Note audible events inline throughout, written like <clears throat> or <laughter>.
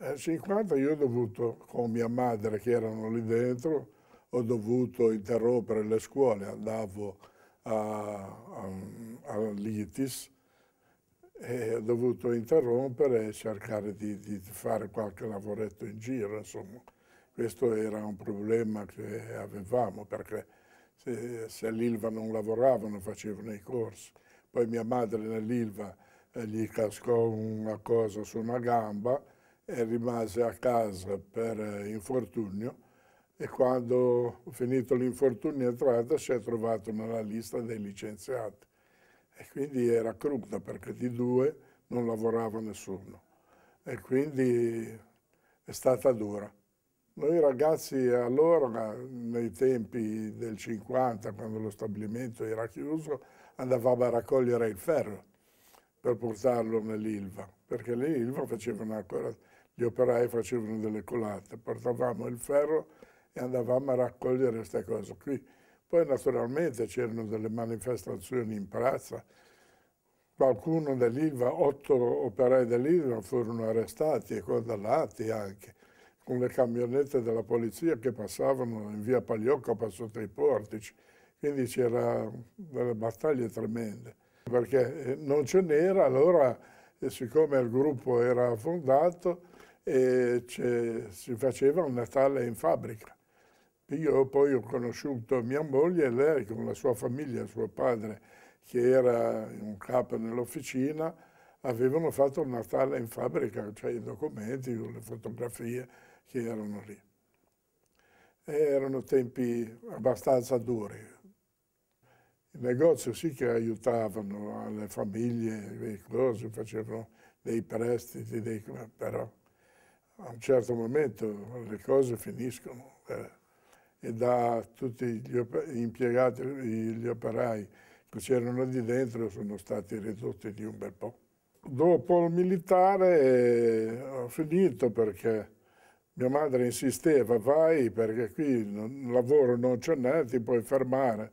Eh, 50 io ho dovuto, con mia madre che erano lì dentro, ho dovuto interrompere le scuole, andavo all'ITIS e ho dovuto interrompere e cercare di, di, fare qualche lavoretto in giro, insomma. Questo era un problema che avevamo perché se, se l'Ilva non lavorava non facevano i corsi. Poi mia madre nell'Ilva eh, gli cascò una cosa su una gamba e rimase a casa per eh, infortunio e quando ho finito l'infortunio e entrata si è trovato nella lista dei licenziati e quindi era cruda perché di due non lavorava nessuno e quindi è stata dura. Noi ragazzi allora, nei tempi del 50, quando lo stabilimento era chiuso, andavamo a raccogliere il ferro per portarlo nell'Ilva, perché l'Ilva facevano ancora gli operai facevano delle colate, portavamo il ferro e andavamo a raccogliere queste cose qui. Poi naturalmente c'erano delle manifestazioni in piazza, qualcuno dell'ILVA, otto operai dell'ILVA furono arrestati e condannati anche, con le camionette della polizia che passavano in via Paglioccopa sotto i portici, quindi c'erano delle battaglie tremende, perché eh, non ce n'era, allora eh, siccome il gruppo era fondato, e si faceva un Natale in fabbrica. Io poi ho conosciuto mia moglie, e lei con la sua famiglia, suo padre, che era un capo nell'officina, avevano fatto un Natale in fabbrica, cioè i documenti, le fotografie che erano lì. E erano tempi abbastanza duri. I negozi sì che aiutavano le famiglie, le cose, facevano dei prestiti, dei... però a un certo momento le cose finiscono eh, e da tutti gli, gli impiegati, gli operai che c'erano di dentro sono stati ridotti di un bel po'. Dopo il militare eh, ho finito perché mia madre insisteva, vai perché qui non, lavoro non c'è né, ti puoi fermare.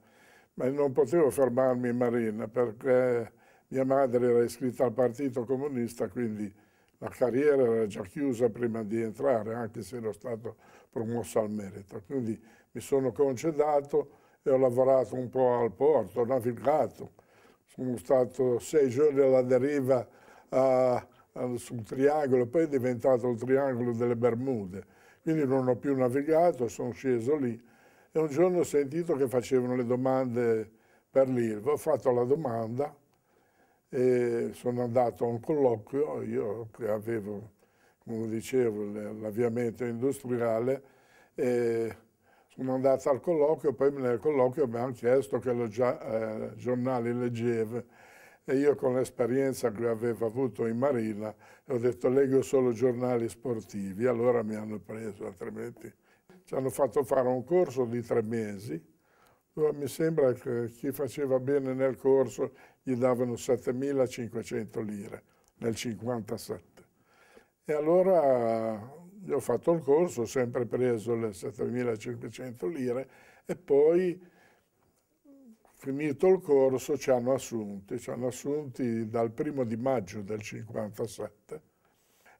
Ma non potevo fermarmi in Marina perché mia madre era iscritta al Partito Comunista, quindi la carriera era già chiusa prima di entrare, anche se ero stato promosso al merito. Quindi mi sono concedato e ho lavorato un po' al porto, ho navigato. Sono stato sei giorni alla deriva a, a, sul triangolo, poi è diventato il triangolo delle Bermude. Quindi non ho più navigato, sono sceso lì e un giorno ho sentito che facevano le domande per l'ILVA. Ho fatto la domanda e sono andato a un colloquio, io che avevo, come dicevo, l'avviamento industriale, sono andato al colloquio, poi nel colloquio mi hanno chiesto che lo eh, giornale leggevo e io con l'esperienza che avevo avuto in Marina ho detto leggo solo giornali sportivi, allora mi hanno preso, altrimenti ci hanno fatto fare un corso di tre mesi mi sembra che chi faceva bene nel corso gli davano 7.500 lire nel 57. E allora gli ho fatto il corso, ho sempre preso le 7.500 lire e poi finito il corso ci hanno assunti, ci hanno assunti dal primo di maggio del 57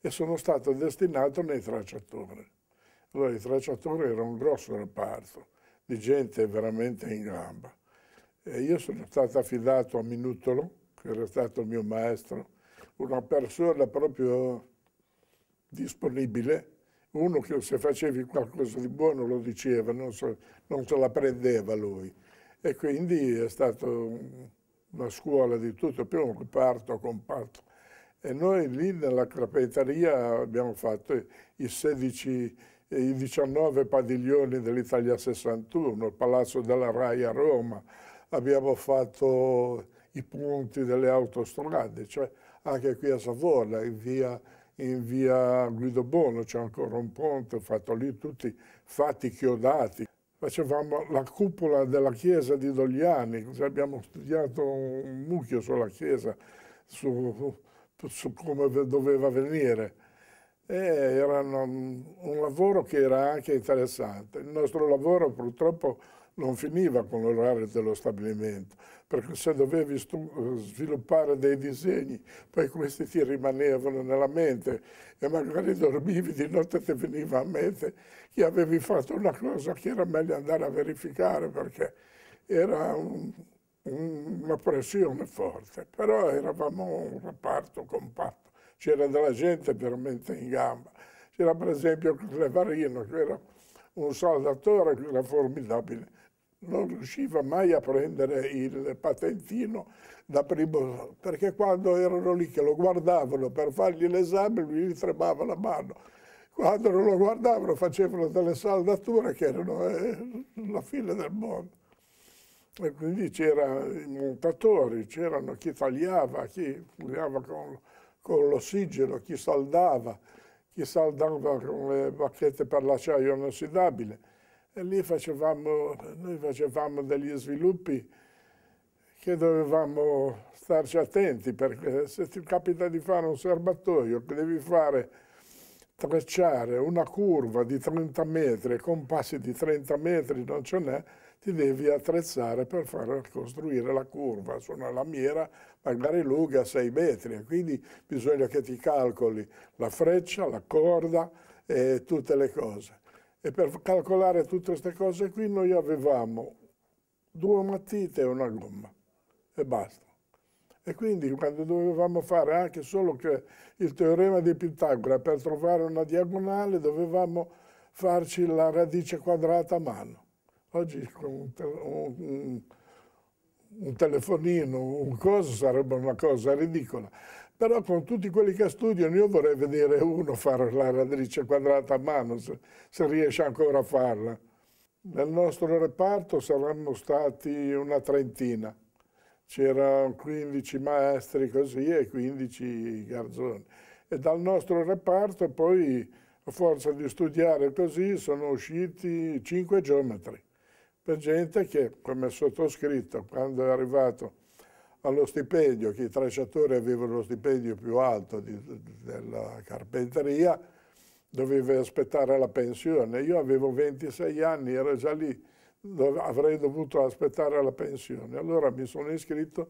e sono stato destinato nei tracciatori. Allora i tracciatori era un grosso reparto, di gente veramente in gamba. E io sono stato affidato a Minutolo, che era stato il mio maestro, una persona proprio disponibile, uno che se facevi qualcosa di buono lo diceva, non, so, non se la prendeva lui. E quindi è stata una scuola di tutto, primo comparto, comparto. E noi lì nella crepeteria abbiamo fatto i 16 i 19 padiglioni dell'Italia 61, il Palazzo della Rai a Roma, abbiamo fatto i punti delle autostrade, cioè anche qui a Savona, in via, in via Guido Bono c'è ancora un ponte fatto lì, tutti fatti chiodati. Facevamo la cupola della chiesa di Dogliani, abbiamo studiato un mucchio sulla chiesa, su, su come doveva venire e erano un lavoro che era anche interessante. Il nostro lavoro purtroppo non finiva con l'orario dello stabilimento, perché se dovevi sviluppare dei disegni, poi questi ti rimanevano nella mente e magari dormivi di notte ti veniva a mente che avevi fatto una cosa che era meglio andare a verificare perché era un, un, una pressione forte, però eravamo un reparto compatto c'era della gente veramente in gamba. C'era per esempio Clevarino, che era un saldatore che era formidabile. Non riusciva mai a prendere il patentino da primo, perché quando erano lì che lo guardavano per fargli l'esame, lui gli tremava la mano. Quando non lo guardavano facevano delle saldature che erano eh, la fine del mondo. E quindi c'erano i montatori, c'erano chi tagliava, chi tagliava con con l'ossigeno, chi saldava, chi saldava con le bacchette per l'acciaio inossidabile. E lì facevamo, noi facevamo degli sviluppi che dovevamo starci attenti, perché se ti capita di fare un serbatoio devi fare trecciare una curva di 30 metri con passi di 30 metri non ce n'è, ti devi attrezzare per far costruire la curva su una lamiera magari lunga 6 metri, quindi bisogna che ti calcoli la freccia, la corda e tutte le cose. E per calcolare tutte queste cose qui noi avevamo due matite e una gomma e basta. E quindi quando dovevamo fare anche solo il teorema di Pitagora per trovare una diagonale dovevamo farci la radice quadrata a mano. Oggi con un, te un, un telefonino, un coso sarebbe una cosa ridicola. Però con tutti quelli che studiano io vorrei vedere uno fare la radice quadrata a mano, se, se riesce ancora a farla. Nel nostro reparto saranno stati una trentina c'erano 15 maestri così e 15 garzoni. E dal nostro reparto poi, a forza di studiare così, sono usciti 5 geometri. Per gente che, come sottoscritto, quando è arrivato allo stipendio, che i tracciatori avevano lo stipendio più alto di, della carpenteria, dovevi aspettare la pensione. Io avevo 26 anni, ero già lì avrei dovuto aspettare la pensione. Allora mi sono iscritto,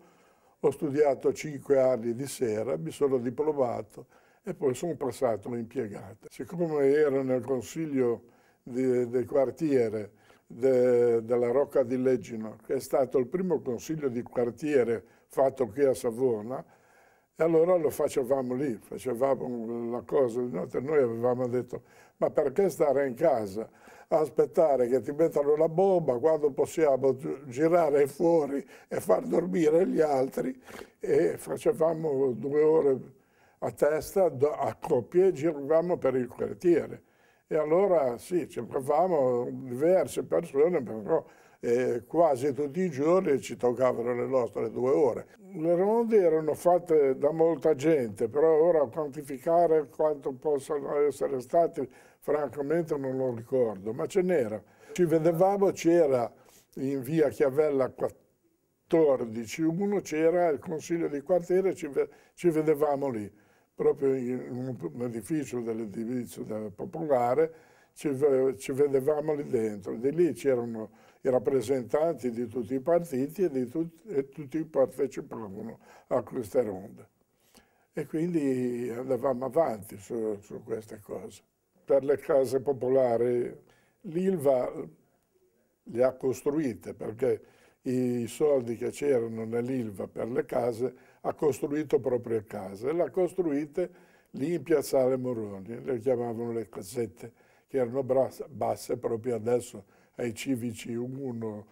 ho studiato cinque anni di sera, mi sono diplomato e poi sono passato impiegato. Siccome ero nel consiglio del quartiere de, della Rocca di Leggino, che è stato il primo consiglio di quartiere fatto qui a Savona, e allora lo facevamo lì, facevamo la cosa Noi avevamo detto, ma perché stare in casa? aspettare che ti mettano la bomba quando possiamo girare fuori e far dormire gli altri e facevamo due ore a testa a coppie e giravamo per il quartiere. E allora sì, cercavamo diverse persone, però eh, quasi tutti i giorni ci toccavano le nostre due ore. Le ronde erano fatte da molta gente, però ora quantificare quanto possono essere stati francamente non lo ricordo, ma ce n'era. Ci vedevamo, c'era in via Chiavella 14, uno c'era il consiglio di quartiere, ci, ci vedevamo lì, proprio in un edificio dell'edificio popolare, ci, ci, vedevamo lì dentro. Di lì c'erano i rappresentanti di tutti i partiti e, di tut, e tutti partecipavano a queste ronde. E quindi andavamo avanti su, su queste cose per le case popolari l'ILVA le ha costruite perché i soldi che c'erano nell'ILVA per le case ha costruito proprie case, le ha costruite lì in piazzale Moroni, le chiamavano le casette che erano basse proprio adesso ai civici 1,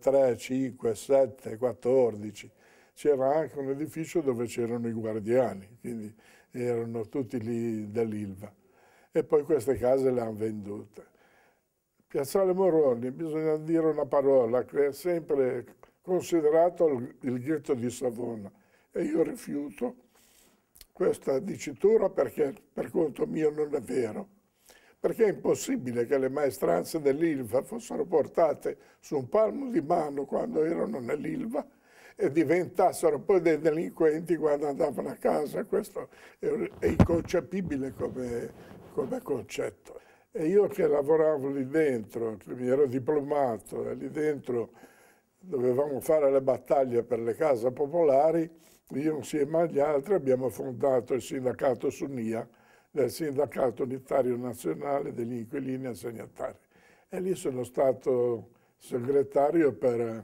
3, 5, 7, 14. C'era anche un edificio dove c'erano i guardiani, quindi erano tutti lì dell'ILVA e poi queste case le hanno vendute. Piazzale Moroni, bisogna dire una parola, che è sempre considerato il, il ghetto di Savona e io rifiuto questa dicitura perché per conto mio non è vero, perché è impossibile che le maestranze dell'Ilva fossero portate su un palmo di mano quando erano nell'Ilva e diventassero poi dei delinquenti quando andavano a casa, questo è inconcepibile come come ecco, concetto. E io che lavoravo lì dentro, che mi ero diplomato e lì dentro dovevamo fare le battaglie per le case popolari, io insieme agli altri abbiamo fondato il sindacato Sunia, del Sindacato Unitario Nazionale degli Inquilini Assegnatari. E lì sono stato segretario per,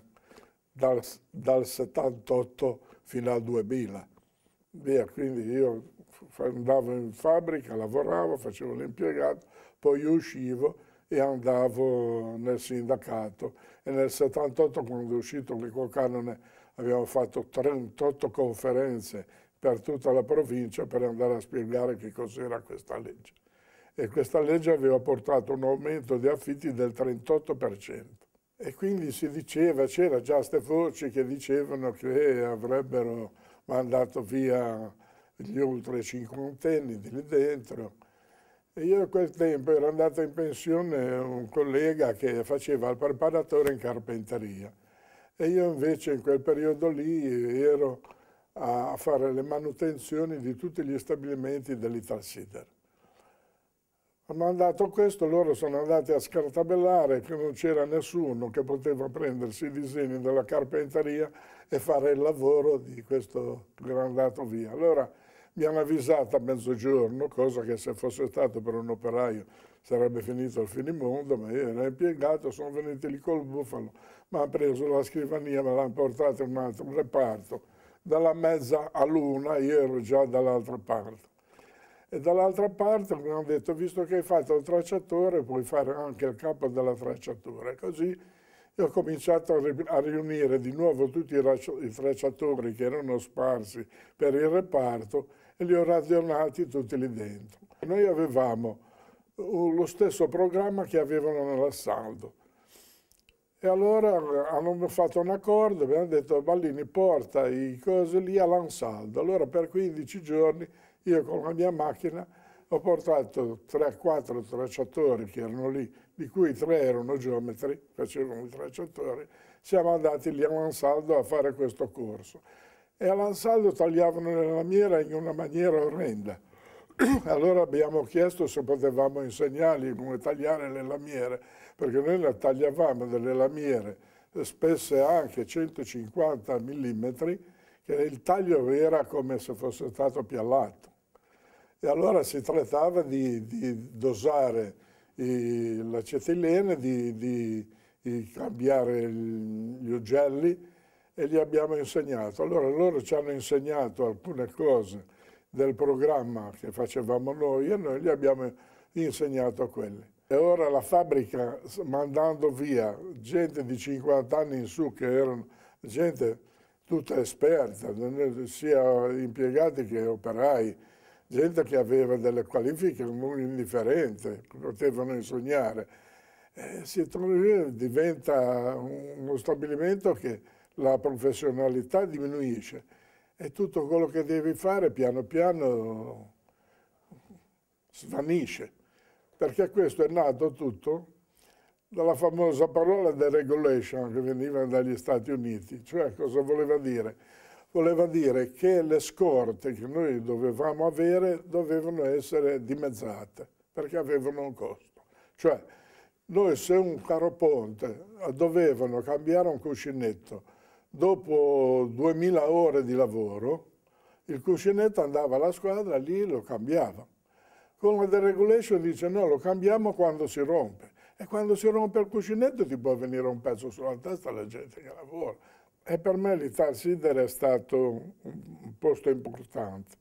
dal, dal 78 fino al 2000. Via, quindi io andavo in fabbrica, lavoravo, facevo l'impiegato, poi uscivo e andavo nel sindacato. E nel 78, quando è uscito l'Eco abbiamo fatto 38 conferenze per tutta la provincia per andare a spiegare che cos'era questa legge. E questa legge aveva portato un aumento di affitti del 38%. E quindi si diceva, c'era già queste voci che dicevano che avrebbero mandato via gli oltre cinquantenni di lì dentro. E io a quel tempo era andato in pensione un collega che faceva il preparatore in carpenteria e io invece in quel periodo lì ero a fare le manutenzioni di tutti gli stabilimenti dell'Italsider ha mandato questo, loro sono andati a scartabellare che non c'era nessuno che poteva prendersi i disegni della carpenteria e fare il lavoro di questo grandato via. Allora mi hanno avvisato a mezzogiorno, cosa che se fosse stato per un operaio sarebbe finito il finimondo, ma io ero impiegato, sono venuti lì col bufalo, mi hanno preso la scrivania, me l'hanno portata in un altro reparto. Dalla mezza a luna io ero già dall'altra parte. E dall'altra parte mi hanno detto, visto che hai fatto il tracciatore, puoi fare anche il capo della tracciatura. Così ho cominciato a riunire di nuovo tutti i tracciatori che erano sparsi per il reparto e li ho radionati tutti lì dentro. Noi avevamo uh, lo stesso programma che avevano nell'assalto. E allora eh, hanno fatto un accordo, abbiamo detto Ballini porta i cose lì all'ansaldo. Allora per 15 giorni io con la mia macchina ho portato 3-4 tracciatori che erano lì, di cui tre erano geometri, facevano i tracciatori, siamo andati lì a Lansaldo a fare questo corso. E a Lansaldo tagliavano le lamiere in una maniera orrenda. <clears throat> Allora abbiamo chiesto se potevamo insegnargli come tagliare le lamiere, perché noi le tagliavamo delle lamiere eh, spesse anche 150 mm, che il taglio era come se fosse stato piallato e allora si trattava di, di dosare l'acetilene, di, di, di, cambiare gli ugelli e gli abbiamo insegnato. Allora loro ci hanno insegnato alcune cose del programma che facevamo noi e noi gli abbiamo insegnato a quelle. E ora la fabbrica, mandando via gente di 50 anni in su, che erano gente tutta esperta, sia impiegati che operai, gente che aveva delle qualifiche non indifferenti, potevano insegnare. Eh, diventa uno stabilimento che la professionalità diminuisce e tutto quello che devi fare piano piano svanisce, perché questo è nato tutto dalla famosa parola deregulation che veniva dagli Stati Uniti, cioè cosa voleva dire? voleva dire che le scorte che noi dovevamo avere dovevano essere dimezzate perché avevano un costo. Cioè, noi se un caro ponte eh, dovevano cambiare un cuscinetto dopo 2000 ore di lavoro, il cuscinetto andava alla squadra, lì lo cambiava. Con la deregulation dice no, lo cambiamo quando si rompe. E quando si rompe il cuscinetto ti può venire un pezzo sulla testa alla gente che lavora e per me l'Ital Sider è stato un posto importante.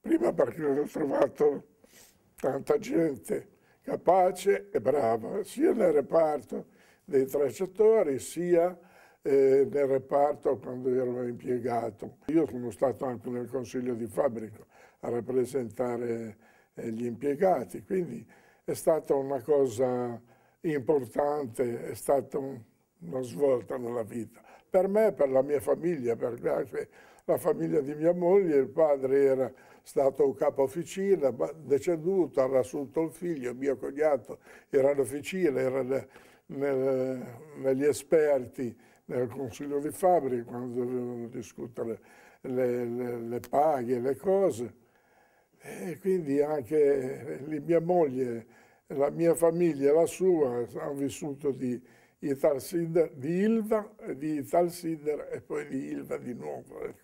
Prima perché ho trovato tanta gente capace e brava, sia nel reparto dei tracciatori, sia eh, nel reparto quando ero impiegato. Io sono stato anche nel consiglio di fabbrica a rappresentare eh, gli impiegati, quindi è stata una cosa importante, è stata un, una svolta nella vita per me, per la mia famiglia, per la famiglia di mia moglie, il padre era stato capo officina, deceduto, hanno assunto il figlio, mio cognato era all'officina, era nel, nel, negli esperti nel Consiglio di fabbrica quando dovevano discutere le, le, le paghe, le cose. E quindi anche mia moglie, la mia famiglia, la sua, hanno vissuto di, di Tal Sinder, di Ilva, di Tal Sinder e poi di Ilva di nuovo. Ecco.